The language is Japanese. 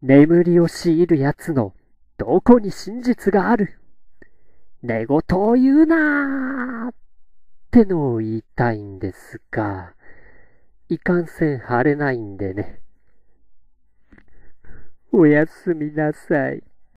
眠りを強いる奴のどこに真実がある寝言を言うなーってのを言いたいんですが、いかんせん晴れないんでね。おやすみなさい。